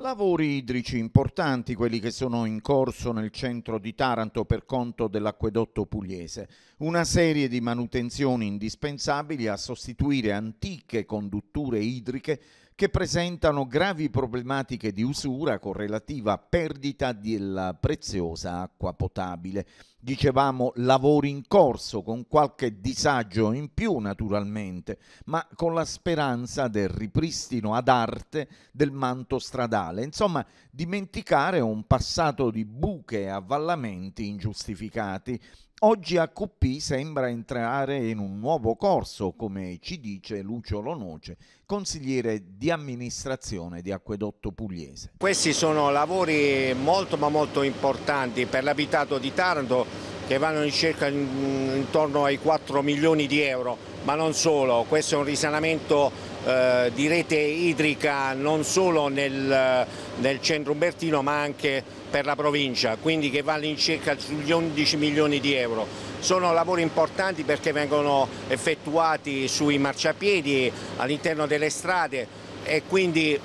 Lavori idrici importanti quelli che sono in corso nel centro di Taranto per conto dell'acquedotto pugliese. Una serie di manutenzioni indispensabili a sostituire antiche condutture idriche che presentano gravi problematiche di usura con relativa perdita della preziosa acqua potabile. Dicevamo lavori in corso con qualche disagio in più naturalmente, ma con la speranza del ripristino ad arte del manto stradale. Insomma, dimenticare un passato di buche e avvallamenti ingiustificati. Oggi AQP sembra entrare in un nuovo corso, come ci dice Lucio Lonoce, consigliere di di amministrazione di Acquedotto Pugliese. Questi sono lavori molto ma molto importanti per l'abitato di Taranto che vanno in circa intorno ai 4 milioni di euro, ma non solo, questo è un risanamento eh, di rete idrica non solo nel, nel, centro umbertino ma anche per la provincia, quindi che vale in circa sugli 11 milioni di euro. Sono lavori importanti perché vengono effettuati sui marciapiedi, all'interno delle strade, e quindi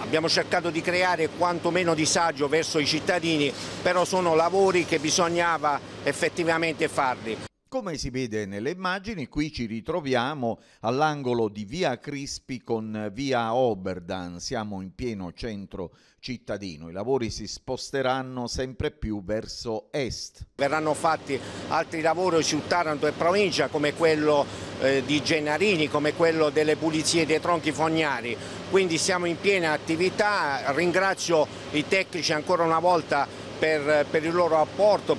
abbiamo cercato di creare quantomeno disagio verso i cittadini, però sono lavori che bisognava effettivamente farli. Come si vede nelle immagini, qui ci ritroviamo all'angolo di Via Crispi con Via Oberdan, siamo in pieno centro cittadino. I lavori si sposteranno sempre più verso est. Verranno fatti altri lavori su Taranto e provincia come quello eh, di Genarini come quello delle pulizie dei tronchi fognari, quindi siamo in piena attività, ringrazio i tecnici ancora una volta per, per il loro apporto.